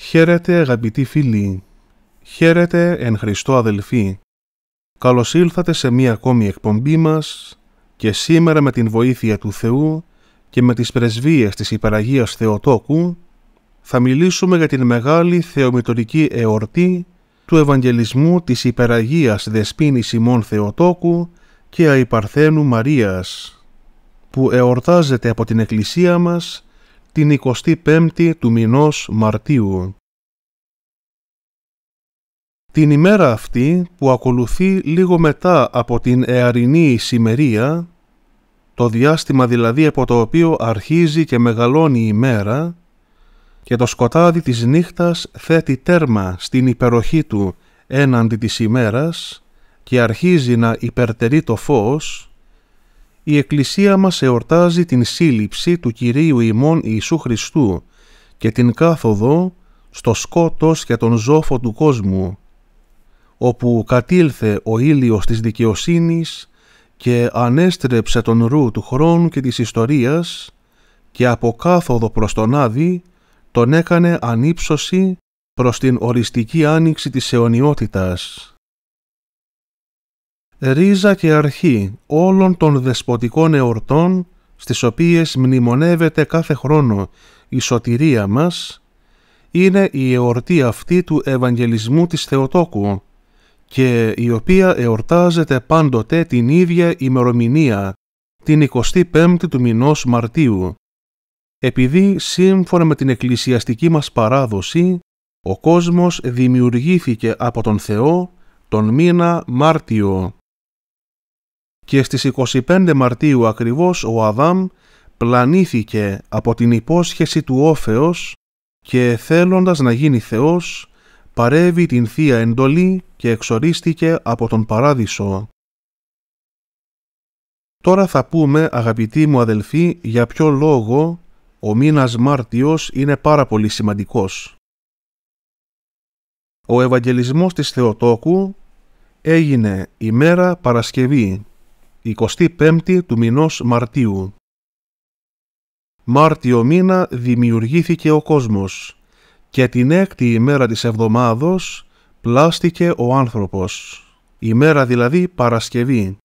Χαίρετε αγαπητοί φίλοι, χαίρετε εν Χριστώ αδελφοί. Καλώς ήλθατε σε μία ακόμη εκπομπή μας και σήμερα με την βοήθεια του Θεού και με τις πρεσβείες της Υπεραγίας Θεοτόκου θα μιλήσουμε για την μεγάλη θεομητορική εορτή του Ευαγγελισμού της Υπεραγίας Δεσπίνης ημών Θεοτόκου και Αϊπαρθένου Μαρίας που εορτάζεται από την Εκκλησία μας την 25η του μηνός Μαρτίου. Την ημέρα αυτή που ακολουθεί λίγο μετά από την εαρινή ησημερία, το διάστημα δηλαδή από το οποίο αρχίζει και μεγαλώνει η μέρα και το σκοτάδι της νύχτας θέτει τέρμα στην υπεροχή του έναντι της ημέρας και αρχίζει να υπερτερεί το φως, η Εκκλησία μας εορτάζει την σύλληψη του Κυρίου ημών Ιησού Χριστού και την κάθοδο στο σκότος και τον ζώφο του κόσμου, όπου κατήλθε ο ήλιος της δικαιοσύνης και ανέστρεψε τον ρού του χρόνου και της ιστορίας και από κάθοδο προς τον Άδη τον έκανε ανύψωση προς την οριστική άνοιξη της αιωνιότητας ρίζα και αρχή όλων των δεσποτικών εορτών στις οποίες μνημονεύεται κάθε χρόνο η σωτηρία μας, είναι η εορτή αυτή του Ευαγγελισμού της Θεοτόκου και η οποία εορτάζεται πάντοτε την ίδια ημερομηνία, την 25η του μηνός Μαρτίου. Επειδή σύμφωνα με την εκκλησιαστική μας παράδοση, ο κόσμος δημιουργήθηκε από τον Θεό τον μήνα Μάρτιο και στις 25 Μαρτίου ακριβώς ο Αδάμ πλανήθηκε από την υπόσχεση του όφεως και θέλοντας να γίνει Θεός παρέβη την Θεία Εντολή και εξορίστηκε από τον Παράδεισο. Τώρα θα πούμε αγαπητοί μου αδελφοί για ποιο λόγο ο μήνας Μάρτιος είναι πάρα πολύ σημαντικός. Ο Ευαγγελισμός της Θεοτόκου έγινε ημέρα Παρασκευή 25η του μηνός Μαρτίου. Μάρτιο μήνα δημιουργήθηκε ο κόσμος και την έκτη ημέρα της εβδομάδος πλάστηκε ο άνθρωπος, ημέρα δηλαδή Παρασκευή.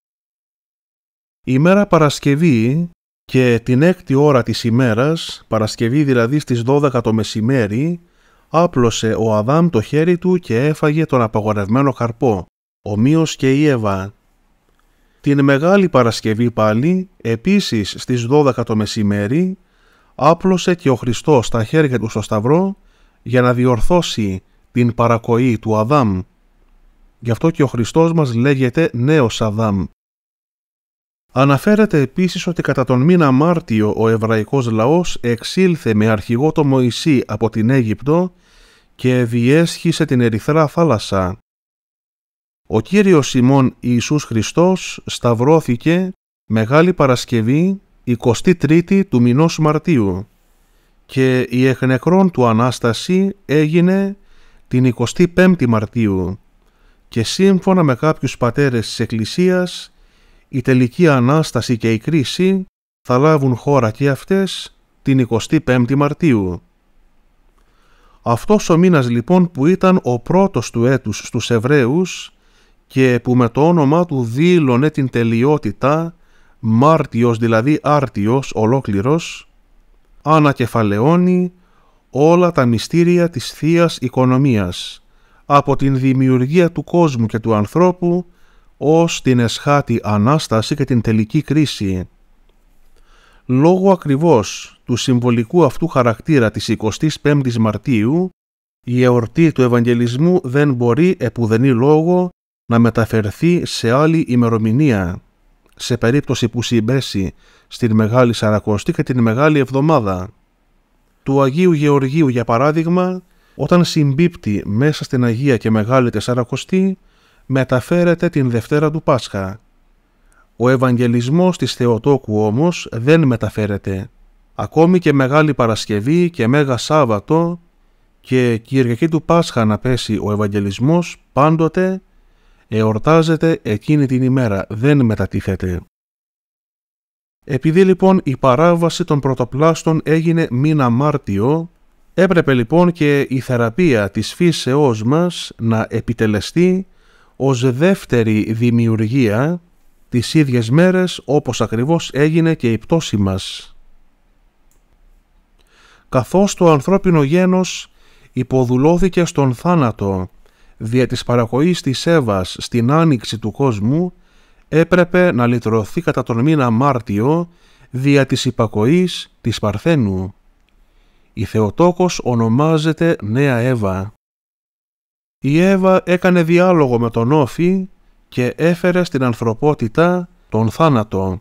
Η μέρα Παρασκευή και την έκτη ώρα της ημέρας, Παρασκευή δηλαδή στις 12 το μεσημέρι, άπλωσε ο Αδάμ το χέρι του και έφαγε τον απαγορευμένο καρπό, ομοίως και η Εύα. Την Μεγάλη Παρασκευή πάλι, επίσης στις 12 το μεσημέρι, άπλωσε και ο Χριστός τα χέρια του στο σταυρό για να διορθώσει την παρακοή του Αδάμ. Γι' αυτό και ο Χριστός μας λέγεται νέος Αδάμ. Αναφέρεται επίσης ότι κατά τον μήνα Μάρτιο ο εβραϊκός λαός εξήλθε με αρχηγό το Μωυσή από την Αίγυπτο και διέσχισε την ερυθρά θάλασσα ο κυριος σιμων ημών Ιησούς Χριστός σταυρώθηκε Μεγάλη Παρασκευή 23η του μηνός Μαρτίου και η Εχνεκρόν του Ανάσταση έγινε την 25η Μαρτίου και σύμφωνα με κάποιους πατέρες της Εκκλησίας η τελική Ανάσταση και η κρίση θα λάβουν χώρα και αυτές την 25η Μαρτίου. Αυτός ο μήνας λοιπόν που ήταν ο πρώτος του έτους στους Εβραίους και που με το όνομά του δήλωνε την τελειότητα, μάρτιος δηλαδή άρτιος ολόκληρος, ανακεφαλαιώνει όλα τα μυστήρια της θείας οικονομίας, από την δημιουργία του κόσμου και του ανθρώπου ως την εσχάτη Ανάσταση και την τελική κρίση. Λόγω ακριβώς του συμβολικού αυτού χαρακτήρα της 25ης Μαρτίου, η εορτή του Ευαγγελισμού δεν μπορεί επουδενή λόγο να μεταφερθεί σε άλλη ημερομηνία σε περίπτωση που συμπέσει στην Μεγάλη Σαρακοστή και την Μεγάλη Εβδομάδα. Του Αγίου Γεωργίου, για παράδειγμα, όταν συμπίπτει μέσα στην Αγία και Μεγάλη Τεσσαρακοστή, μεταφέρεται την Δευτέρα του Πάσχα. Ο Ευαγγελισμός της Θεοτόκου όμως δεν μεταφέρεται. Ακόμη και Μεγάλη Παρασκευή και Μέγα Σάββατο και Κυριακή του Πάσχα να πέσει ο Ευαγγελισμός πάντοτε εορτάζεται εκείνη την ημέρα, δεν μετατίθεται. Επειδή λοιπόν η παράβαση των πρωτοπλάστων έγινε μήνα Μάρτιο, έπρεπε λοιπόν και η θεραπεία της φύσεώς μας να επιτελεστεί ως δεύτερη δημιουργία τις ίδιες μέρες όπως ακριβώς έγινε και η πτώση μας. Καθώς το ανθρώπινο γένος υποδουλώθηκε στον θάνατο δια της παραγωγής της Εύας στην άνοιξη του κόσμου έπρεπε να λυτρωθεί κατά τον μήνα Μάρτιο δια της υπακοής της Παρθένου. Η Θεοτόκος ονομάζεται Νέα Εύα. Η Εύα έκανε διάλογο με τον Όφη και έφερε στην ανθρωπότητα τον θάνατο.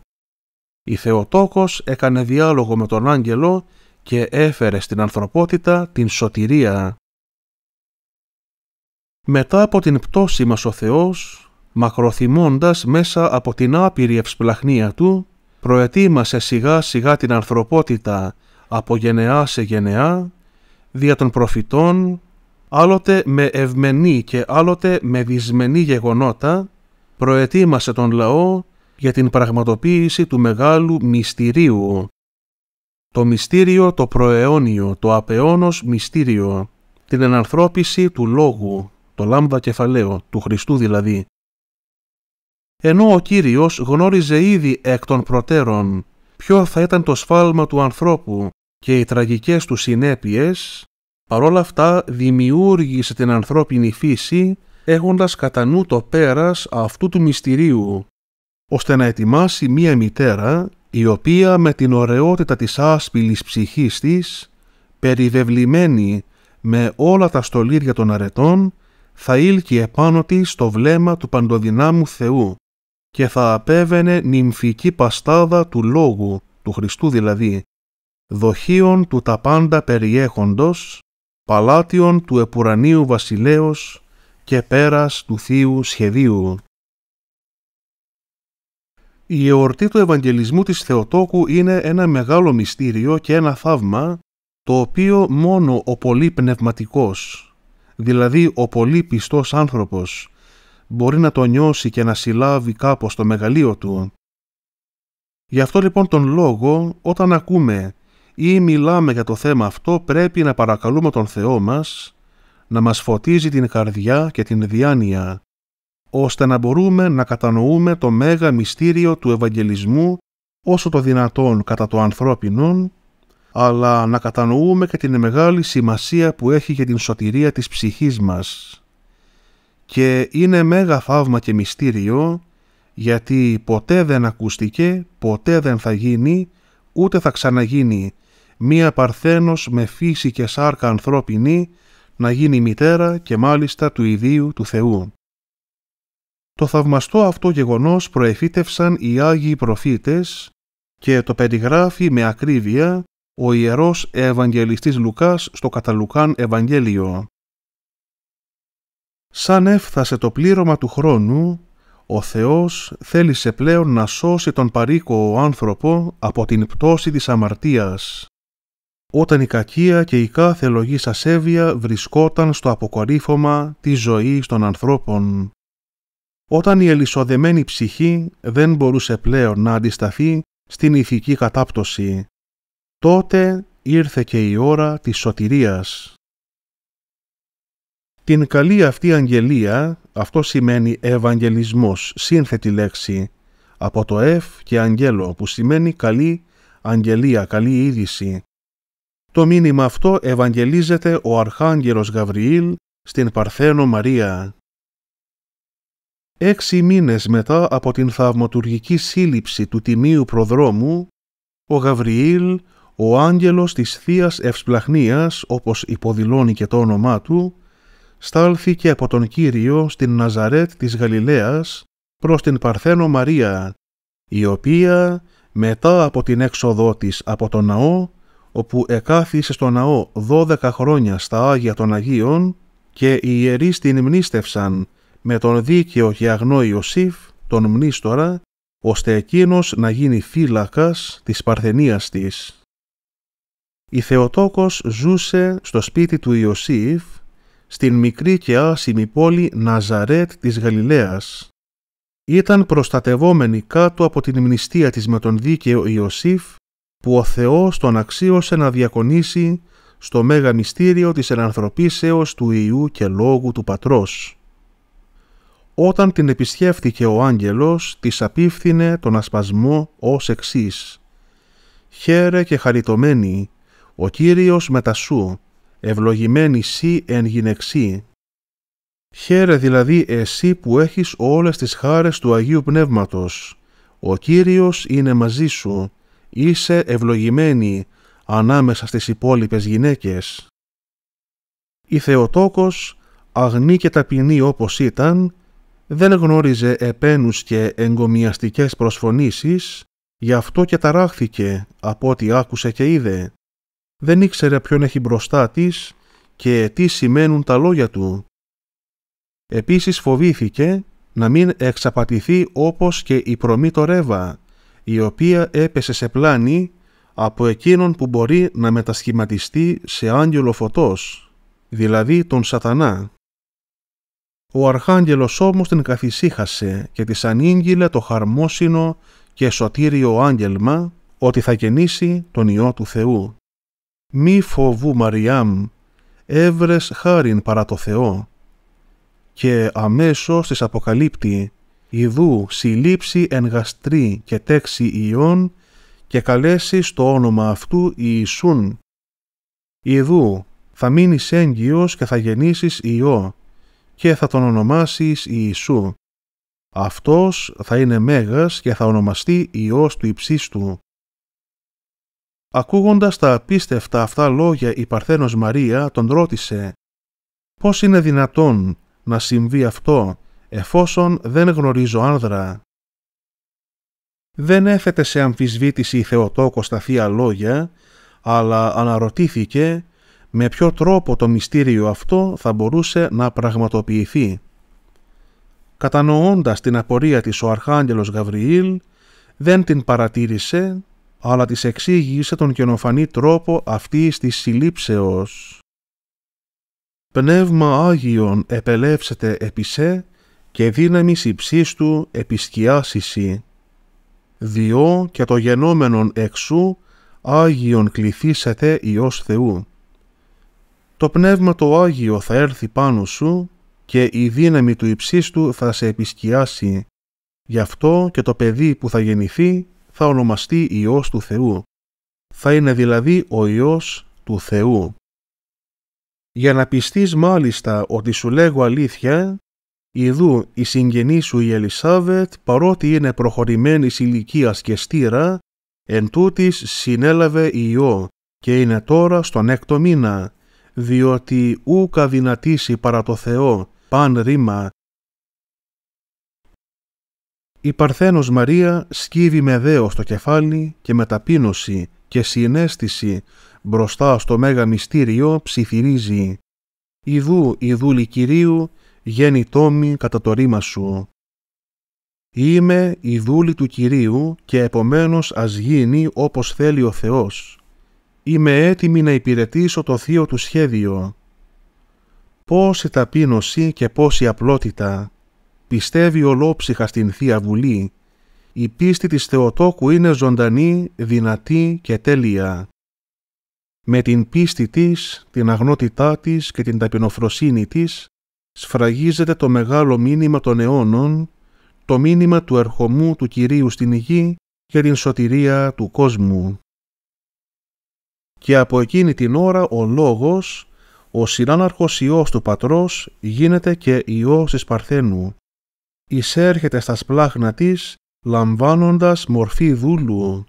Η Θεοτόκος έκανε διάλογο με τον Άγγελο και έφερε στην ανθρωπότητα την σωτηρία. Μετά από την πτώση μας ο Θεός, μακροθυμώντας μέσα από την άπειρη ευσπλαχνία Του, προετοίμασε σιγά σιγά την ανθρωπότητα από γενεά σε γενεά, δια των προφητών, άλλοτε με ευμενή και άλλοτε με δυσμενή γεγονότα, προετοίμασε τον λαό για την πραγματοποίηση του μεγάλου μυστηρίου. Το μυστήριο το προαιώνιο, το απεώνος μυστήριο, την ενανθρώπιση του λόγου το λάμδα κεφαλαίο, του Χριστού δηλαδή. Ενώ ο Κύριος γνώριζε ήδη εκ των προτέρων ποιο θα ήταν το σφάλμα του ανθρώπου και οι τραγικές του συνέπειες, παρόλα αυτά δημιούργησε την ανθρώπινη φύση έχοντας κατά νου το πέρας αυτού του μυστηρίου, ώστε να ετοιμάσει μία μητέρα η οποία με την ωραιότητα της άσπηλης ψυχής της, περιβεβλημένη με όλα τα στολίδια των αρετών, θα ήλκει επάνω τη το βλέμμα του παντοδυνάμου Θεού και θα απέβαινε νυμφική παστάδα του Λόγου, του Χριστού δηλαδή, δοχείων του τα πάντα περιέχοντος, παλάτιον του επουρανίου βασιλέως και πέρας του θείου σχεδίου. Η εορτή του Ευαγγελισμού της Θεοτόκου είναι ένα μεγάλο μυστήριο και ένα θαύμα, το οποίο μόνο ο πολύ πνευματικός, Δηλαδή ο πολύ πιστός άνθρωπος μπορεί να το νιώσει και να συλλάβει κάπως το μεγαλείο του. Γι' αυτό λοιπόν τον λόγο όταν ακούμε ή μιλάμε για το θέμα αυτό πρέπει να παρακαλούμε τον Θεό μας να μας φωτίζει την καρδιά και την διάνοια ώστε να μπορούμε να κατανοούμε το μέγα μυστήριο του Ευαγγελισμού όσο το δυνατόν κατά το ανθρώπινον αλλά να κατανοούμε και την μεγάλη σημασία που έχει για την σωτηρία της ψυχής μας. Και είναι μέγα θαύμα και μυστήριο, γιατί ποτέ δεν ακούστηκε, ποτέ δεν θα γίνει, ούτε θα ξαναγίνει μία παρθένος με φύση και σάρκα ανθρώπινη να γίνει μητέρα και μάλιστα του ιδίου του Θεού. Το θαυμαστό αυτό γεγονός προεφύτευσαν οι Άγιοι Προφήτες και το περιγράφει με ακρίβεια ο Ιερός Ευαγγελιστής Λουκάς στο Καταλουκάν Ευαγγέλιο. Σαν έφθασε το πλήρωμα του χρόνου, ο Θεός θέλησε πλέον να σώσει τον παρήκοο άνθρωπο από την πτώση της αμαρτίας, όταν η κακία και η κάθε λογή ασέβεια βρισκόταν στο αποκορύφωμα της ζωής των ανθρώπων. Όταν η ελισοδεμένη ψυχή δεν μπορούσε πλέον να αντισταθεί στην ηθική κατάπτωση τότε ήρθε και η ώρα της σωτηρίας. Την καλή αυτή αγγελία, αυτό σημαίνει ευαγγελισμός, σύνθετη λέξη, από το εφ και «αγγέλο» που σημαίνει καλή αγγελία, καλή είδηση. Το μήνυμα αυτό ευαγγελίζεται ο Αρχάγγελος Γαβριήλ στην Παρθένο Μαρία. Έξι μήνες μετά από την θαυματουργική σύλληψη του Τιμίου Προδρόμου, ο Γαβριήλ, ο άγγελος της θείας Ευσπλαχνίας, όπως υποδηλώνει και το όνομά του, στάλθηκε από τον Κύριο στην Ναζαρέτ της Γαλιλαίας προς την Παρθένο Μαρία, η οποία μετά από την έξοδό της από τον ναό, όπου εκάθισε στο ναό δώδεκα χρόνια στα Άγια των Αγίων και οι ιερείς την μνήστευσαν με τον δίκαιο και αγνό Ιωσήφ, τον μνήστορα, ώστε εκείνος να γίνει φύλακας της παρθενίας της. Η Θεοτόκος ζούσε στο σπίτι του Ιωσήφ στην μικρή και άσημη πόλη Ναζαρέτ της Γαλιλαίας. Ήταν προστατευόμενη κάτω από την μνηστία της με τον δίκαιο Ιωσήφ που ο Θεός τον αξίωσε να διακονήσει στο μέγα μυστήριο της ενανθρωπίσεως του Ιού και Λόγου του Πατρός. Όταν την επισκέφθηκε ο άγγελος, της απίφθινε τον ασπασμό ως εξής. «Χαίρε και χαριτωμένη, ο Κύριος μετασού, ευλογημένη σύ εν γυναιξή. Χαίρε δηλαδή εσύ που έχεις όλες τις χάρες του Αγίου Πνεύματος. Ο Κύριος είναι μαζί σου, είσαι ευλογημένη ανάμεσα στις υπόλοιπες γυναίκες. Η Θεοτόκος, αγνή και ταπεινή όπως ήταν, δεν γνώριζε επένους και εγκομιαστικές προσφωνήσεις, γι' αυτό και ταράχθηκε από ό,τι άκουσε και είδε δεν ήξερε ποιον έχει μπροστά της και τι σημαίνουν τα λόγια του. Επίσης φοβήθηκε να μην εξαπατηθεί όπως και η Προμήτω το η οποία έπεσε σε πλάνη από εκείνον που μπορεί να μετασχηματιστεί σε άγγελο φωτός, δηλαδή τον σατανά. Ο αρχάγγελος όμως την καθησύχασε και της ανήγγειλε το χαρμόσυνο και σωτήριο άγγελμα ότι θα γεννήσει τον Υιό του Θεού. «Μη φοβού Μαριάμ, έβρες χάριν παρά το Θεό» και αμέσως της αποκαλύπτει «Ιδού συλλήψη εν γαστρή και τέξη ιών και καλέσει το όνομα αυτού Ιησούν. Ιδού θα μείνεις έγκυος και θα γεννήσεις Υιό και θα τον ονομάσεις Ιησού. Αυτός θα είναι μέγας και θα ονομαστεί Υιός του Υψίστου Ακούγοντας τα απίστευτα αυτά λόγια η Παρθένος Μαρία τον ρώτησε «Πώς είναι δυνατόν να συμβεί αυτό εφόσον δεν γνωρίζω άνδρα» Δεν έθετε σε αμφισβήτηση η Θεοτόκος τα θεία λόγια, αλλά αναρωτήθηκε με ποιο τρόπο το μυστήριο αυτό θα μπορούσε να πραγματοποιηθεί. Κατανοώντας την απορία της ο Αρχάγγελος Γαβριήλ, δεν την παρατήρησε αλλά της εξήγησε τον καινοφανή τρόπο αυτής της συλλήψεως. «Πνεύμα Άγιον επελεύσετε επί σε και δύναμη του επισκιάσισι. Διό και το γενόμενον εξού Άγιον κληθήσετε Υιός Θεού. Το Πνεύμα το Άγιο θα έρθει πάνω σου και η δύναμη του υψίστου θα σε επισκιάσει. Γι' αυτό και το παιδί που θα γεννηθεί θα ονομαστεί Υιός του Θεού. Θα είναι δηλαδή ο Υιός του Θεού. Για να πιστείς μάλιστα ότι σου λέγω αλήθεια, Ιδού η συγγενή σου η Ελισάβετ, παρότι είναι προχωρημένης ηλικίας και στήρα, εν τούτης συνέλαβε ιό και είναι τώρα στον έκτο μήνα, διότι ούκα δυνατήσει παρά το Θεό, παν ρήμα, η Παρθένος Μαρία σκύβει με δέο το κεφάλι και με ταπείνωση και συνέστηση μπροστά στο μέγα μυστήριο ψιθυρίζει. Ιδού, Ιδούλη Κυρίου, γέννη τόμη κατά το ρήμα σου. Είμαι η δούλη του Κυρίου και επομένως ας γίνει όπως θέλει ο Θεός. Είμαι έτοιμη να υπηρετήσω το Θείο του σχέδιο. Πόση ταπείνωση και πόση απλότητα, πιστεύει ολόψυχα στην Θεία Βουλή. Η πίστη της Θεοτόκου είναι ζωντανή, δυνατή και τέλεια. Με την πίστη της, την αγνότητά της και την ταπεινοφροσύνη της, σφραγίζεται το μεγάλο μήνυμα των αιώνων, το μήνυμα του ερχομού του Κυρίου στην γη και την σωτηρία του κόσμου. Και από εκείνη την ώρα ο Λόγος, ο συνάναρχος Υιός του Πατρός, γίνεται και Υιός της Παρθένου εισέρχεται στα σπλάχνα της λαμβάνοντας μορφή δούλου.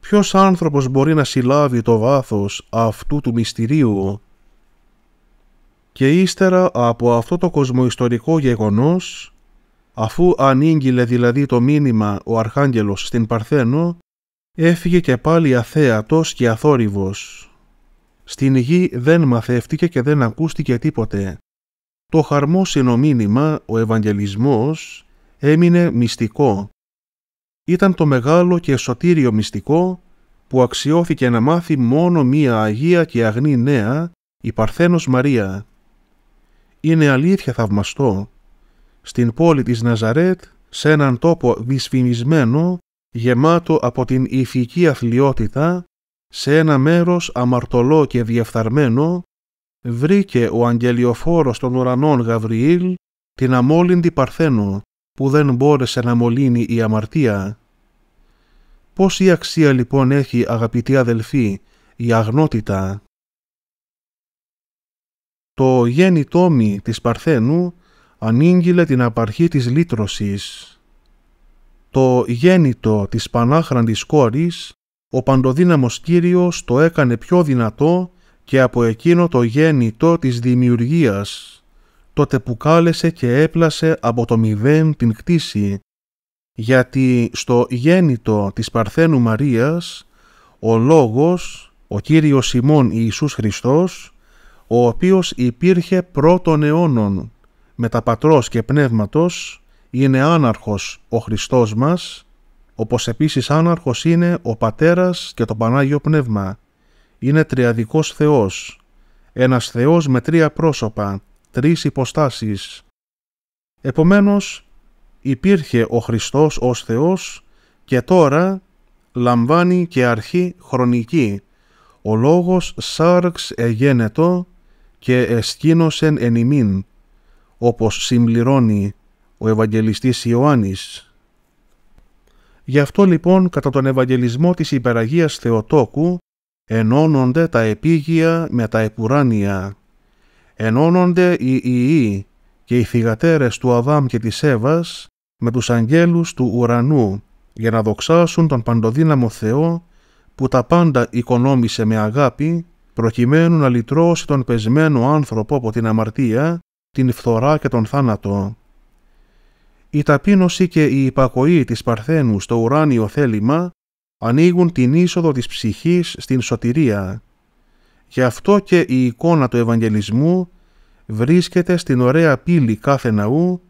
Ποιος άνθρωπος μπορεί να συλλάβει το βάθος αυτού του μυστηρίου. Και ύστερα από αυτό το κοσμοϊστορικό γεγονός, αφού ανήγγειλε δηλαδή το μήνυμα ο Αρχάγγελος στην Παρθένο, έφυγε και πάλι αθέατος και αθόρυβος. Στην γη δεν μαθεύτηκε και δεν ακούστηκε τίποτε το χαρμόσυνο μήνυμα, ο Ευαγγελισμός, έμεινε μυστικό. Ήταν το μεγάλο και σωτήριο μυστικό που αξιώθηκε να μάθει μόνο μία Αγία και Αγνή Νέα, η Παρθένος Μαρία. Είναι αλήθεια θαυμαστό. Στην πόλη της Ναζαρέτ, σε έναν τόπο δυσφημισμένο, γεμάτο από την ηθική αθλειότητα, σε ένα μέρος αμαρτωλό και διεφθαρμένο, βρήκε ο αγγελιοφόρος των ουρανών Γαβριήλ την αμόλυντη Παρθένο που δεν μπόρεσε να μολύνει η αμαρτία. Πόση αξία λοιπόν έχει αγαπητοί αδελφοί η αγνότητα. Το γέννη τόμι της Παρθένου ανήγγειλε την απαρχή της λύτρωσης. Το γέννητο της πανάχραντης κόρης ο παντοδύναμος Κύριος το έκανε πιο δυνατό και από εκείνο το γέννητό της δημιουργίας, τότε που κάλεσε και έπλασε από το μηδέν την κτήση, γιατί στο γέννητο της Παρθένου Μαρίας, ο Λόγος, ο Κύριος Σιμών Ιησούς Χριστός, ο οποίος υπήρχε πρώτων αιώνων, τα και πνεύματος, είναι άναρχος ο Χριστός μας, όπως επίσης άναρχος είναι ο Πατέρας και το Πανάγιο Πνεύμα, είναι τριαδικός Θεός, ένας Θεός με τρία πρόσωπα, τρεις υποστάσεις. Επομένως, υπήρχε ο Χριστός ως Θεός και τώρα λαμβάνει και αρχή χρονική. Ο λόγος σάρξ εγένετο και εσκήνωσεν εν ημίν, όπως συμπληρώνει ο Ευαγγελιστής Ιωάννης. Γι' αυτό λοιπόν κατά τον Ευαγγελισμό της Υπεραγίας Θεοτόκου ενώνονται τα επίγεια με τα επουράνια. Ενώνονται οι ιοί και οι θυγατέρες του Αδάμ και της Εύας με τους αγγέλους του ουρανού για να δοξάσουν τον παντοδύναμο Θεό που τα πάντα οικονόμησε με αγάπη προκειμένου να λυτρώσει τον πεσμένο άνθρωπο από την αμαρτία, την φθορά και τον θάνατο. Η ταπείνωση και η υπακοή της Παρθένου στο ουράνιο θέλημα ανοίγουν την είσοδο της ψυχής στην σωτηρία. Γι' αυτό και η εικόνα του Ευαγγελισμού βρίσκεται στην ωραία πύλη κάθε ναού,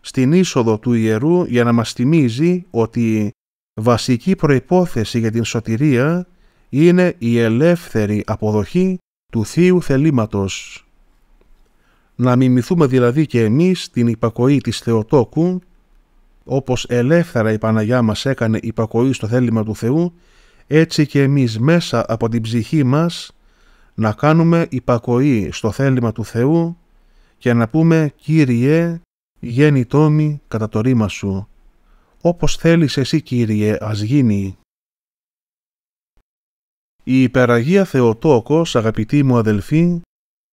στην είσοδο του ιερού για να μας θυμίζει ότι βασική προϋπόθεση για την σωτηρία είναι η ελεύθερη αποδοχή του Θείου θελήματος. Να μιμηθούμε δηλαδή και εμείς την υπακοή της Θεοτόκου όπως ελεύθερα η Παναγιά μας έκανε υπακοή στο θέλημα του Θεού, έτσι και εμείς μέσα από την ψυχή μας να κάνουμε υπακοή στο θέλημα του Θεού και να πούμε «Κύριε, γέννη τόμη κατά το ρήμα σου, όπως θέλεις εσύ Κύριε, ας γίνει». Η υπεραγία Θεοτόκος, αγαπητοί μου αδελφοί,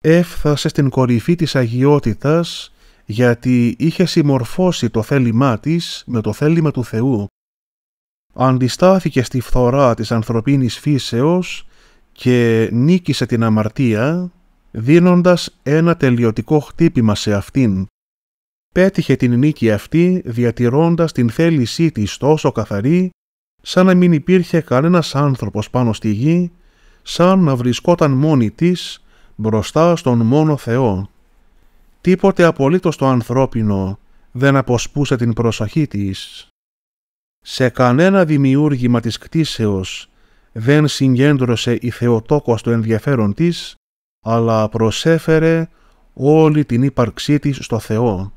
έφθασε στην κορυφή της αγιότητας γιατί είχε συμμορφώσει το θέλημά της με το θέλημα του Θεού. Αντιστάθηκε στη φθορά της ανθρωπίνης φύσεως και νίκησε την αμαρτία, δίνοντας ένα τελειωτικό χτύπημα σε αυτήν. Πέτυχε την νίκη αυτή διατηρώντας την θέλησή της τόσο καθαρή, σαν να μην υπήρχε κανένας άνθρωπος πάνω στη γη, σαν να βρισκόταν μόνη της μπροστά στον μόνο Θεό. Τίποτε απολύτως το ανθρώπινο δεν αποσπούσε την προσοχή της. Σε κανένα δημιούργημα της κτίσεως δεν συγκέντρωσε η Θεοτόκος το ενδιαφέρον της, αλλά προσέφερε όλη την ύπαρξή της στο Θεό.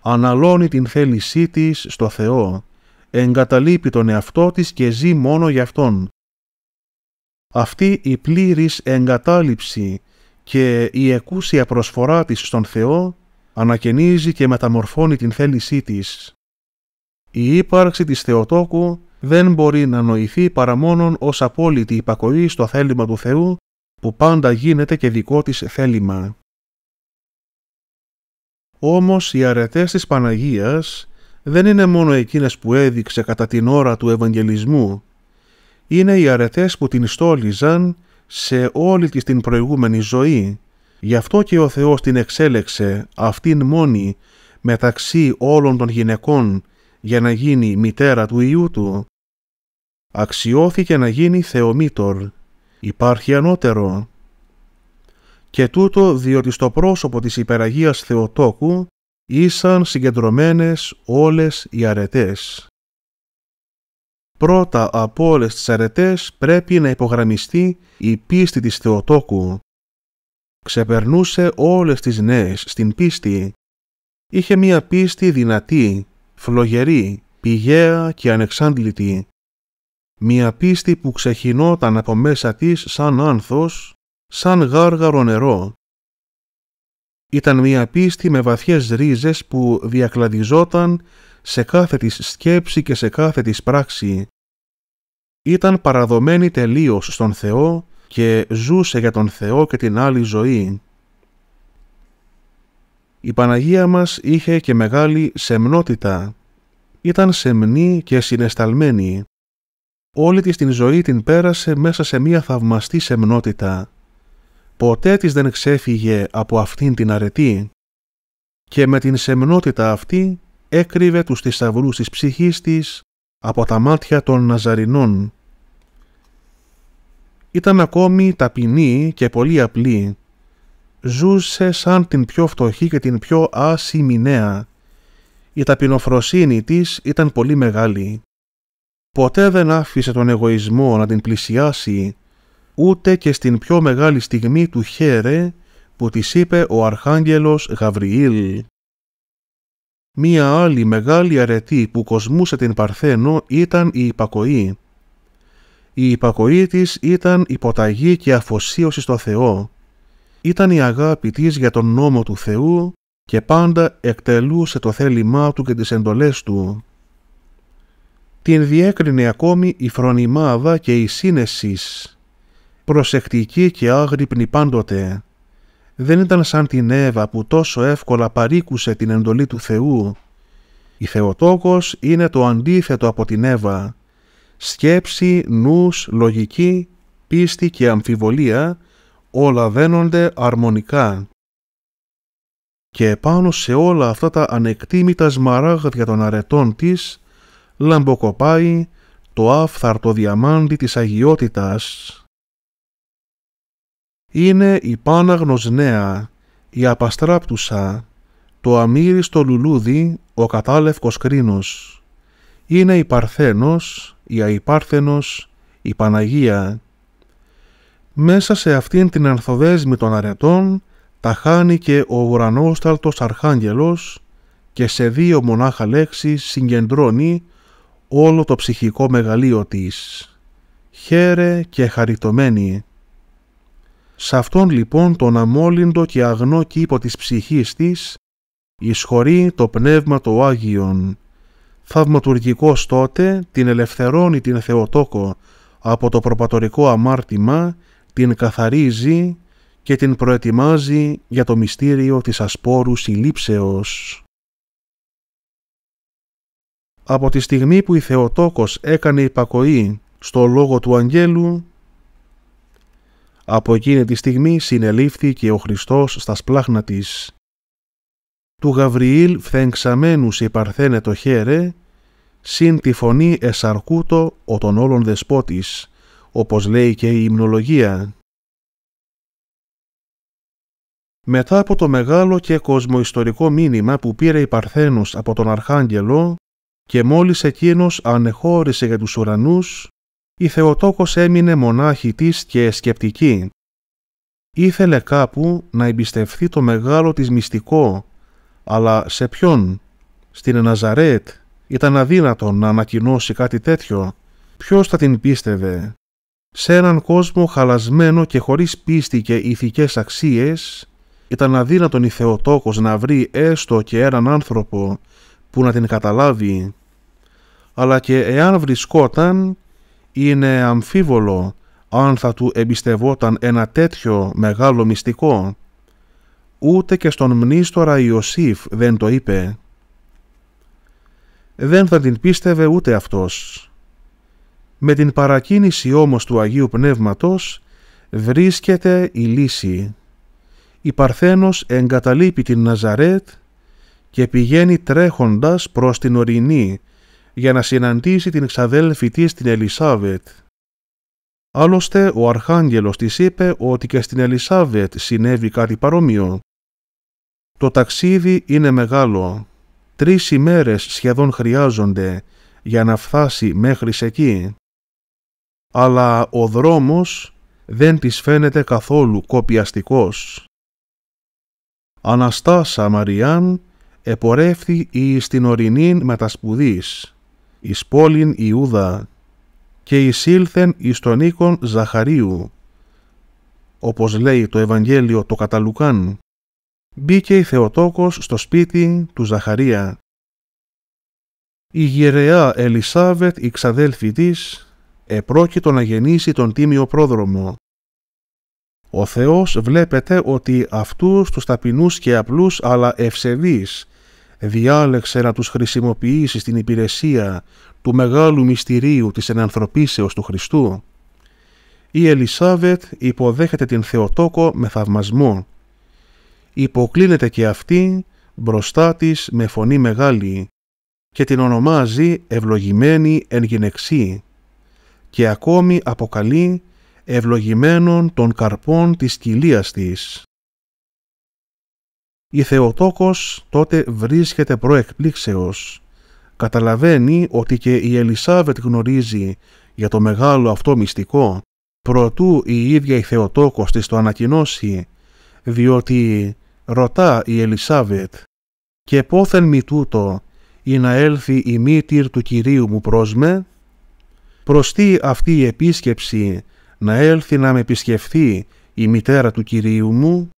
Αναλώνει την θέλησή της στο Θεό, εγκαταλείπει τον εαυτό της και ζει μόνο για Αυτόν. Αυτή η πλήρης εγκατάλειψη και η εκούσια προσφορά της στον Θεό ανακαινίζει και μεταμορφώνει την θέλησή της. Η ύπαρξη της Θεοτόκου δεν μπορεί να νοηθεί παρά μόνον ως απόλυτη υπακοή στο θέλημα του Θεού που πάντα γίνεται και δικό της θέλημα. Όμως οι αρετές της Παναγίας δεν είναι μόνο εκείνες που έδειξε κατά την ώρα του Ευαγγελισμού. Είναι οι αρετές που την στόλιζαν σε όλη της την προηγούμενη ζωή. Γι' αυτό και ο Θεός την εξέλεξε αυτήν μόνη μεταξύ όλων των γυναικών για να γίνει μητέρα του Ιού του. Αξιώθηκε να γίνει Θεομήτορ. Υπάρχει ανώτερο. Και τούτο διότι στο πρόσωπο της υπεραγίας Θεοτόκου ήσαν συγκεντρωμένες όλες οι αρετές. Πρώτα από όλες τις αρετές πρέπει να υπογραμμιστεί η πίστη της Θεοτόκου. Ξεπερνούσε όλες τις νέες στην πίστη. Είχε μία πίστη δυνατή, φλογερή, πηγαία και ανεξάντλητη. Μία πίστη που ξεχυνόταν από μέσα της σαν άνθος, σαν γάργαρο νερό. Ήταν μία πίστη με βαθιές ρίζες που διακλαδιζόταν σε κάθε της σκέψη και σε κάθε της πράξη. Ήταν παραδομένη τελείως στον Θεό και ζούσε για τον Θεό και την άλλη ζωή. Η Παναγία μας είχε και μεγάλη σεμνότητα. Ήταν σεμνή και συνεσταλμένη. Όλη της την ζωή την πέρασε μέσα σε μία θαυμαστή σεμνότητα. Ποτέ της δεν ξέφυγε από αυτήν την αρετή. Και με την σεμνότητα αυτή έκρυβε τους θησαυρούς της ψυχής της από τα μάτια των Ναζαρινών. Ήταν ακόμη ταπεινή και πολύ απλή. Ζούσε σαν την πιο φτωχή και την πιο άσημη νέα. Η ταπεινοφροσύνη της ήταν πολύ μεγάλη. Ποτέ δεν άφησε τον εγωισμό να την πλησιάσει, ούτε και στην πιο μεγάλη στιγμή του χέρε που της είπε ο Αρχάγγελος Γαβριήλ. Μία άλλη μεγάλη αρετή που κοσμούσε την Παρθένο ήταν η υπακοή. Η υπακοή της ήταν υποταγή και αφοσίωση στο Θεό. Ήταν η αγάπη της για τον νόμο του Θεού και πάντα εκτελούσε το θέλημά του και τις εντολές του. Την διέκρινε ακόμη η φρονιμάδα και η σύνεσης, προσεκτική και άγρυπνη πάντοτε δεν ήταν σαν την Εύα που τόσο εύκολα παρήκουσε την εντολή του Θεού. Η Θεοτόκος είναι το αντίθετο από την Εύα. Σκέψη, νους, λογική, πίστη και αμφιβολία όλα δένονται αρμονικά. Και επάνω σε όλα αυτά τα ανεκτήμητα σμαράγδια των αρετών της λαμποκοπάει το άφθαρτο διαμάντι της αγιότητας είναι η πάνα η απαστράπτουσα, το αμύριστο λουλούδι, ο κατάλευκος κρίνος. Είναι η Παρθένος, η Αϊπάρθενος, η Παναγία. Μέσα σε αυτήν την ανθοδέσμη των αρετών τα χάνει και ο ουρανόσταλτος αρχάγγελος και σε δύο μονάχα λέξεις συγκεντρώνει όλο το ψυχικό μεγαλείο της. Χαίρε και χαριτωμένη. Σ' αυτόν λοιπόν τον αμόλυντο και αγνό κήπο της ψυχής της, ισχωρεί το πνεύμα το Άγιον. Θαυματουργικός τότε την ελευθερώνει την Θεοτόκο από το προπατορικό αμάρτημα, την καθαρίζει και την προετοιμάζει για το μυστήριο της ασπόρου συλλήψεως. Από τη στιγμή που η Θεοτόκος έκανε υπακοή στο λόγο του Αγγέλου, από εκείνη τη στιγμή συνελήφθη και ο Χριστός στα σπλάχνα της. Του Γαβριήλ φθενξαμένους σε παρθένε το χέρε, συν τη φωνή εσαρκούτο ο των όλων δεσπότης, όπως λέει και η υμνολογία. Μετά από το μεγάλο και κοσμοϊστορικό μήνυμα που πήρε η Παρθένος από τον Αρχάγγελο και μόλις εκείνος ανεχώρησε για τους ουρανούς, η Θεοτόκος έμεινε μονάχη της και σκεπτική. Ήθελε κάπου να εμπιστευθεί το μεγάλο της μυστικό, αλλά σε ποιον, στην Ναζαρέτ, ήταν αδύνατο να ανακοινώσει κάτι τέτοιο. Ποιος θα την πίστευε. Σε έναν κόσμο χαλασμένο και χωρίς πίστη και ηθικές αξίες, ήταν αδύνατον η Θεοτόκος να βρει έστω και έναν άνθρωπο που να την καταλάβει. Αλλά και εάν βρισκόταν, είναι αμφίβολο αν θα του εμπιστευόταν ένα τέτοιο μεγάλο μυστικό. Ούτε και στον μνήστορα Ιωσήφ δεν το είπε. Δεν θα την πίστευε ούτε αυτός. Με την παρακίνηση όμως του Αγίου Πνεύματος βρίσκεται η λύση. Η Παρθένος εγκαταλείπει την Ναζαρέτ και πηγαίνει τρέχοντας προς την ορεινή για να συναντήσει την ξαδέλφη της την Ελισάβετ. Άλλωστε, ο Αρχάγγελος της είπε ότι και στην Ελισάβετ συνέβη κάτι παρόμοιο. Το ταξίδι είναι μεγάλο. Τρεις ημέρες σχεδόν χρειάζονται για να φτάσει μέχρι εκεί. Αλλά ο δρόμος δεν της φαίνεται καθόλου κοπιαστικός. Αναστάσα Μαριάν επορεύθη εις την ορεινήν μετασπουδής εις πόλην Ιούδα και εισήλθεν εις τον οίκον Ζαχαρίου. Όπως λέει το Ευαγγέλιο το Καταλούκαν. μπήκε η Θεοτόκος στο σπίτι του Ζαχαρία. Η γεραιά Ελισάβετ, η ξαδέλφη της, επρόκειτο να γεννήσει τον τίμιο πρόδρομο. Ο Θεός βλέπετε ότι αυτούς τους ταπεινούς και απλούς αλλά ευσεβείς διάλεξε να τους χρησιμοποιήσει στην υπηρεσία του μεγάλου μυστηρίου της ενανθρωπίσεως του Χριστού. Η Ελισάβετ υποδέχεται την Θεοτόκο με θαυμασμό. Υποκλίνεται και αυτή μπροστά της με φωνή μεγάλη και την ονομάζει ευλογημένη εν γυναιξή και ακόμη αποκαλεί ευλογημένων των καρπών της κοιλίας της. Η Θεοτόκος τότε βρίσκεται προεκπλήξεως. Καταλαβαίνει ότι και η Ελισάβετ γνωρίζει για το μεγάλο αυτό μυστικό, προτού η ίδια η Θεοτόκος της το ανακοινώσει, διότι ρωτά η Ελισάβετ «Και πόθεν μη τούτο, ή να έλθει η μήτυρ του Κυρίου μου προς με» τι αυτή η επίσκεψη να έλθει να με επισκεφθεί η μητέρα του Κυρίου μου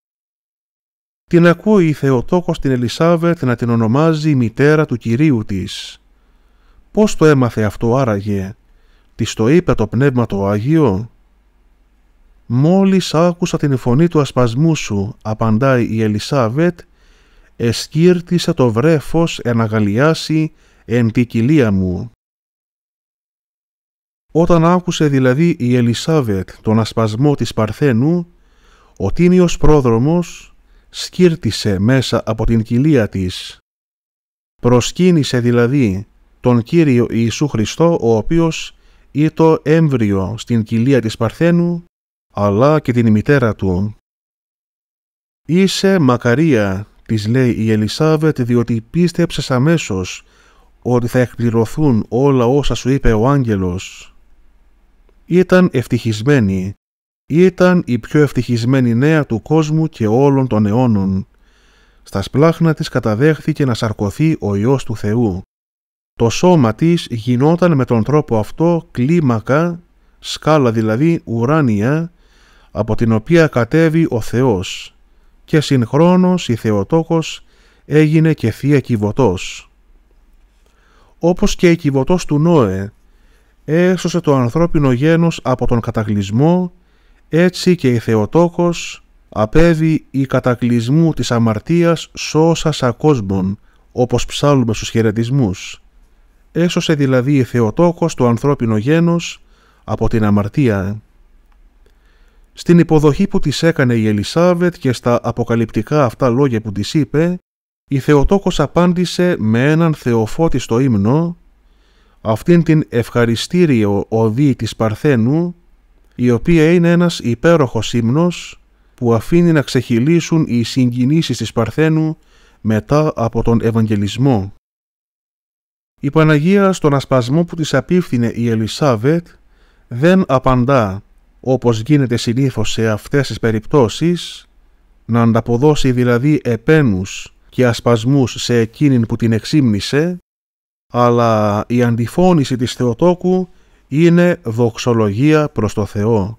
την ακούει η Θεοτόκος την Ελισάβετ να την ονομάζει η μητέρα του Κυρίου της. Πώς το έμαθε αυτό άραγε, της το είπε το Πνεύμα το Άγιο. «Μόλις άκουσα την φωνή του ασπασμού σου», απαντάει η Ελισάβετ, εσκύρτησε το βρέφος εναγαλιάσει εν τη μου». Όταν άκουσε δηλαδή η Ελισάβετ τον ασπασμό της Παρθένου, ο τίμιος πρόδρομος σκύρτησε μέσα από την κοιλία της. Προσκύνησε δηλαδή τον Κύριο Ιησού Χριστό ο οποίος ήτο έμβριο στην κοιλία της Παρθένου αλλά και την μητέρα του. «Είσαι μακαρία», της λέει η Ελισάβετ, διότι πίστεψες αμέσως ότι θα εκπληρωθούν όλα όσα σου είπε ο άγγελος. Ήταν ευτυχισμένη, ήταν η πιο ευτυχισμένη νέα του κόσμου και όλων των αιώνων. Στα σπλάχνα της καταδέχθηκε να σαρκωθεί ο Υιός του Θεού. Το σώμα της γινόταν με τον τρόπο αυτό κλίμακα, σκάλα δηλαδή ουράνια, από την οποία κατέβει ο Θεός και συγχρόνως η Θεοτόκος έγινε και θεία Κιβωτός. Όπως και η Κιβωτός του Νόε, έσωσε το ανθρώπινο γένος από τον καταγλισμό έτσι και η Θεοτόκος απέβη η κατακλυσμού της αμαρτίας σώσας ακόσμων, όπως ψάλουμε στους χαιρετισμούς. Έσωσε δηλαδή η Θεοτόκος το ανθρώπινο γένος από την αμαρτία. Στην υποδοχή που της έκανε η Ελισάβετ και στα αποκαλυπτικά αυτά λόγια που της είπε, η Θεοτόκος απάντησε με έναν θεοφώτιστο ύμνο, αυτήν την ευχαριστήριο οδή της Παρθένου, η οποία είναι ένας υπέροχος ύμνος που αφήνει να ξεχυλήσουν οι συγκινήσεις της Παρθένου μετά από τον Ευαγγελισμό. Η Παναγία στον ασπασμό που της απίφθινε η Ελισάβετ δεν απαντά, όπως γίνεται συνήθως σε αυτές τις περιπτώσεις, να ανταποδώσει δηλαδή επένους και ασπασμούς σε εκείνην που την εξύμνησε, αλλά η αντιφώνηση της Θεοτόκου είναι δοξολογία προς το Θεό.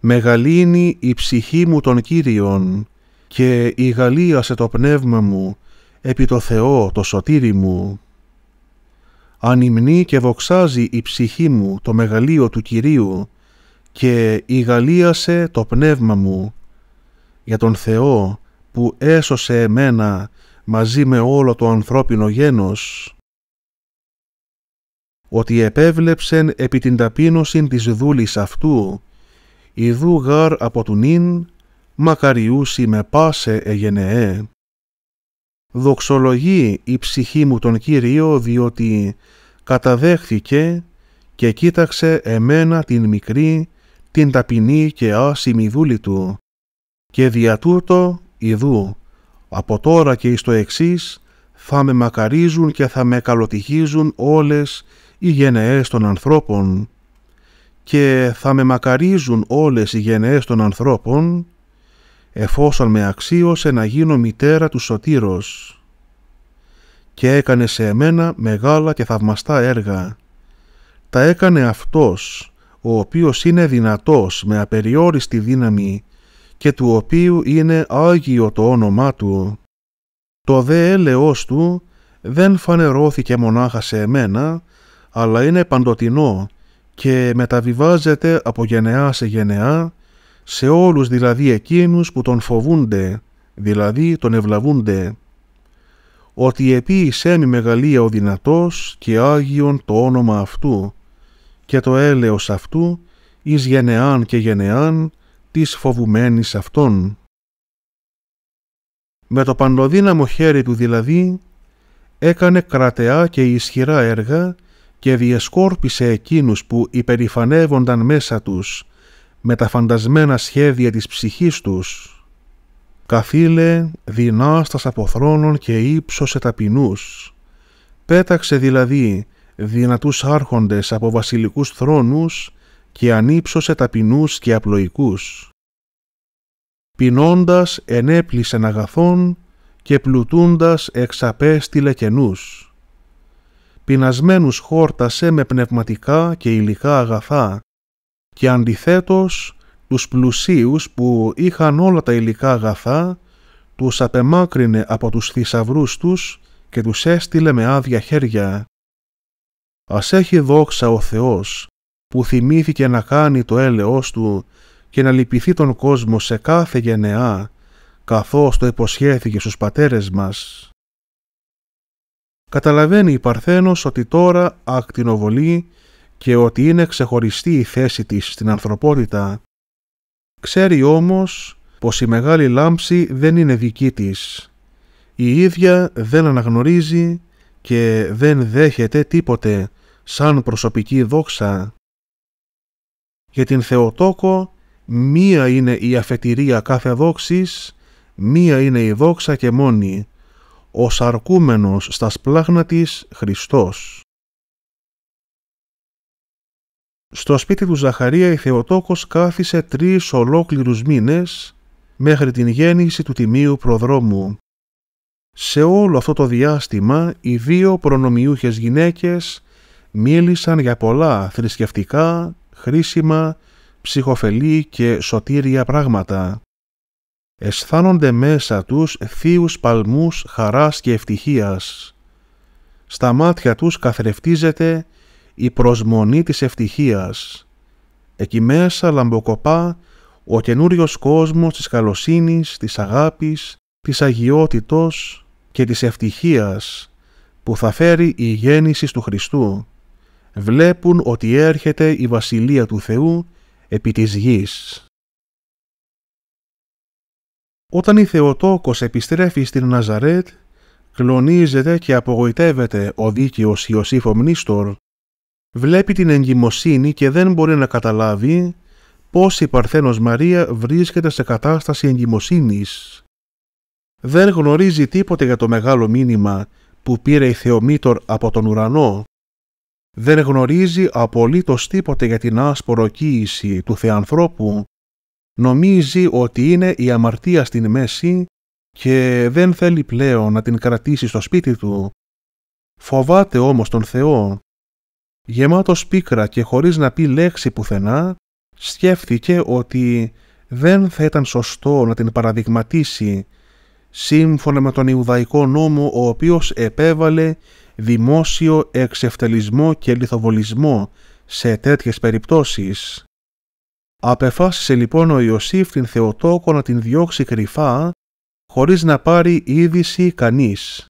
Μεγαλύνει η ψυχή μου τον Κύριον και η το πνεύμα μου επί το Θεό το σωτήρι μου. Ανυμνεί και δοξάζει η ψυχή μου το μεγαλείο του Κυρίου και η γαλίασε το πνεύμα μου για τον Θεό που έσωσε εμένα μαζί με όλο το ανθρώπινο γένος ότι επέβλεψεν επί την ταπείνωσιν της δούλης αυτού, ιδού γάρ από του νυν, μακαριούσι με πάσε εγενεέ. Δοξολογεί η ψυχή μου τον Κύριο, διότι καταδέχθηκε και κοίταξε εμένα την μικρή, την ταπεινή και άσημη δούλη του, και δια τούτο ιδού, από τώρα και εις το εξής, θα με μακαρίζουν και θα με καλοτυχίζουν όλες οι γενναίες των ανθρώπων και θα με μακαρίζουν όλες οι γενναίες των ανθρώπων εφόσον με αξίωσε να γίνω μητέρα του σωτήρος και έκανε σε εμένα μεγάλα και θαυμαστά έργα. Τα έκανε αυτός, ο οποίος είναι δυνατός με απεριόριστη δύναμη και του οποίου είναι Άγιο το όνομά του. Το δε έλεος του δεν φανερώθηκε μονάχα σε εμένα, αλλά είναι παντοτινό και μεταβιβάζεται από γενεά σε γενεά σε όλους δηλαδή εκείνους που τον φοβούνται, δηλαδή τον ευλαβούνται. Ότι επί εισέμι μεγαλεία ο δυνατός και Άγιον το όνομα αυτού και το έλεος αυτού εις γενεάν και γενεάν της φοβουμένης αυτών. Με το παντοδύναμο χέρι του δηλαδή έκανε κρατεά και ισχυρά έργα και διεσκόρπισε εκείνους που υπερηφανεύονταν μέσα τους με τα φαντασμένα σχέδια της ψυχής τους. Καθήλε δυνάστας από θρόνων και ύψωσε ταπεινούς. Πέταξε δηλαδή δυνατούς άρχοντες από βασιλικούς θρόνους και ανύψωσε ταπεινούς και απλοϊκούς. Πεινώντας ενέπλησεν αγαθών και πλουτούντας εξαπέστηλε κενούς πεινασμένους χόρτασε με πνευματικά και υλικά αγαθά και αντιθέτως τους πλουσίους που είχαν όλα τα υλικά αγαθά τους απεμάκρυνε από τους θησαυρούς τους και τους έστειλε με άδεια χέρια. Ας έχει δόξα ο Θεός που θυμήθηκε να κάνει το έλεος Του και να λυπηθεί τον κόσμο σε κάθε γενεά, καθώς το υποσχέθηκε στους πατέρες μας. Καταλαβαίνει η Παρθένος ότι τώρα ακτινοβολεί και ότι είναι ξεχωριστή η θέση της στην ανθρωπότητα. Ξέρει όμως πως η μεγάλη λάμψη δεν είναι δική της. Η ίδια δεν αναγνωρίζει και δεν δέχεται τίποτε σαν προσωπική δόξα. Για την Θεοτόκο μία είναι η αφετηρία κάθε δόξης, μία είναι η δόξα και μόνη ο σαρκούμενος στα σπλάχνα της Χριστός. Στο σπίτι του Ζαχαρία η Θεοτόκος κάθισε τρεις ολόκληρους μήνες μέχρι την γέννηση του Τιμίου Προδρόμου. Σε όλο αυτό το διάστημα οι δύο προνομιούχες γυναίκες μίλησαν για πολλά θρησκευτικά, χρήσιμα, ψυχοφελή και σωτήρια πράγματα αισθάνονται μέσα τους θείους παλμούς χαράς και ευτυχίας. Στα μάτια τους καθρεφτίζεται η προσμονή της ευτυχίας. Εκεί μέσα λαμποκοπά ο καινούριος κόσμος της καλοσύνης, της αγάπης, της αγιότητος και της ευτυχίας που θα φέρει η γέννηση του Χριστού. Βλέπουν ότι έρχεται η Βασιλεία του Θεού επί της γης. Όταν η Θεοτόκος επιστρέφει στην Ναζαρέτ, κλονίζεται και απογοητεύεται ο δίκαιος Ιωσήφ ο Μνίστορ. βλέπει την εγκυμοσύνη και δεν μπορεί να καταλάβει πώς η Παρθένος Μαρία βρίσκεται σε κατάσταση εγκυμοσύνης. Δεν γνωρίζει τίποτε για το μεγάλο μήνυμα που πήρε η Θεομήτωρ από τον ουρανό. Δεν γνωρίζει απολύτως τίποτε για την άσπορο του Θεανθρώπου Νομίζει ότι είναι η αμαρτία στην μέση και δεν θέλει πλέον να την κρατήσει στο σπίτι του. Φοβάται όμως τον Θεό. Γεμάτος πίκρα και χωρίς να πει λέξη πουθενά, σκέφτηκε ότι δεν θα ήταν σωστό να την παραδειγματίσει σύμφωνα με τον Ιουδαϊκό νόμο ο οποίος επέβαλε δημόσιο εξευτελισμό και λιθοβολισμό σε τέτοιες περιπτώσεις. Απεφάσισε λοιπόν ο Ιωσήφ την Θεοτόκο να την διώξει κρυφά, χωρίς να πάρει είδηση κανείς.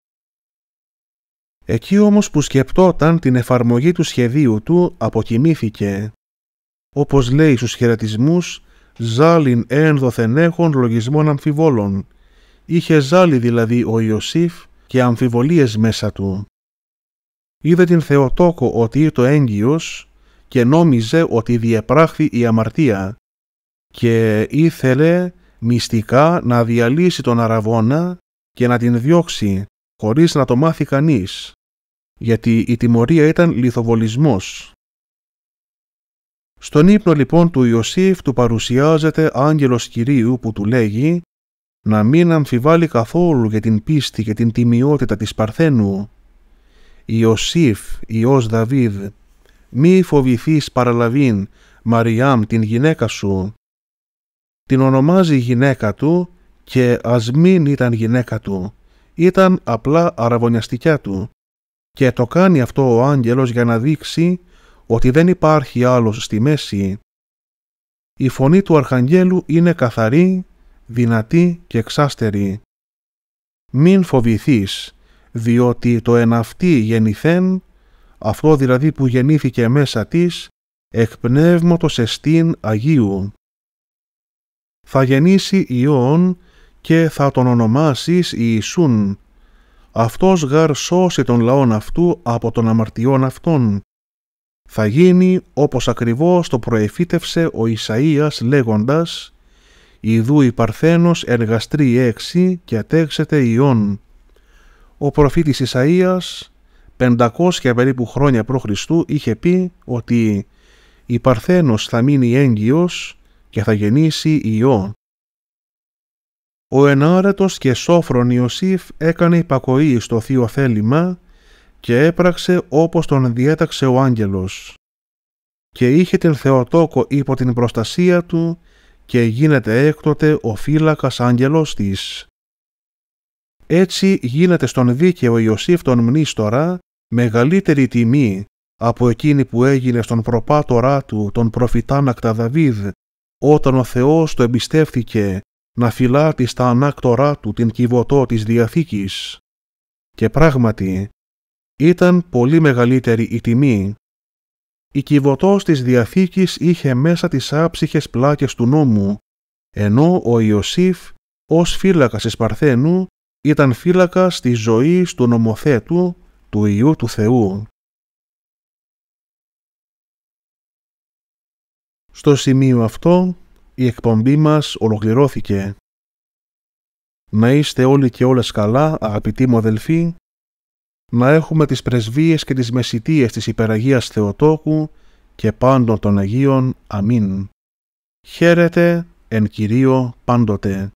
Εκεί όμως που σκεπτόταν την εφαρμογή του σχεδίου του, αποκοιμήθηκε. Όπως λέει στους χαιρετισμούς, «Ζάλιν ένδοθεν έχων λογισμών αμφιβόλων». Είχε ζάλι δηλαδή ο Ιωσήφ και αμφιβολίες μέσα του. Είδε την Θεοτόκο ότι το έγκυος και νόμιζε ότι διεπράχθη η αμαρτία και ήθελε μυστικά να διαλύσει τον αραβόνα και να την διώξει χωρίς να το μάθει κανείς, γιατί η τιμωρία ήταν λιθοβολισμός. Στον ύπνο λοιπόν του Ιωσήφ του παρουσιάζεται άγγελος Κυρίου που του λέγει να μην αμφιβάλλει καθόλου για την πίστη και την τιμιότητα της Παρθένου. Ιωσήφ, Υιός Δαβίδ, μη φοβηθείς παραλαβήν, Μαριάμ την γυναίκα σου. Την ονομάζει γυναίκα του και ας μην ήταν γυναίκα του, ήταν απλά αραβωνιαστικιά του. Και το κάνει αυτό ο άγγελος για να δείξει ότι δεν υπάρχει άλλος στη μέση. Η φωνή του Αρχαγγέλου είναι καθαρή, δυνατή και εξάστερη. Μην φοβηθείς, διότι το εναυτή γεννηθέν αυτό δηλαδή που γεννήθηκε μέσα της, το εστίν Αγίου. Θα γεννήσει Ιών και θα τον ονομάσεις Ιησούν. Αυτός γαρ σώσει τον λαόν αυτού από των αμαρτιών αυτών. Θα γίνει όπως ακριβώς το προεφύτευσε ο Ισαΐας λέγοντας «Ιδού η Παρθένος εργαστρή έξι και ατέξεται Ιών. Ο προφήτης Ισαΐας 500 περίπου χρόνια π.Χ. είχε πει ότι η Παρθένος θα μείνει έγκυος και θα γεννήσει ιό. Ο ενάρετος και σόφρον Ιωσήφ έκανε υπακοή στο θείο θέλημα και έπραξε όπως τον διέταξε ο άγγελος. Και είχε την Θεοτόκο υπό την προστασία του και γίνεται έκτοτε ο φύλακας άγγελος της. Έτσι γίνεται στον δίκαιο Ιωσήφ τον μνήστορα μεγαλύτερη τιμή από εκείνη που έγινε στον προπάτορά του τον προφητάνακτα Δαβίδ όταν ο Θεός το εμπιστεύθηκε να φυλάτει στα ανάκτορά του την κυβωτό της Διαθήκης. Και πράγματι, ήταν πολύ μεγαλύτερη η τιμή. Η κυβωτός της Διαθήκης είχε μέσα τις άψυχες πλάκες του νόμου, ενώ ο Ιωσήφ, ως φύλακας της Παρθένου, ήταν φύλακας της ζωής του νομοθέτου του Υιού του Θεού. Στο σημείο αυτό η εκπομπή μας ολοκληρώθηκε. Να είστε όλοι και όλες καλά, αγαπητοί μου αδελφοί, να έχουμε τις πρεσβείες και τις μεσητείες της Υπεραγίας Θεοτόκου και πάντων των Αγίων. Αμήν. Χαίρετε εν Κυρίω πάντοτε.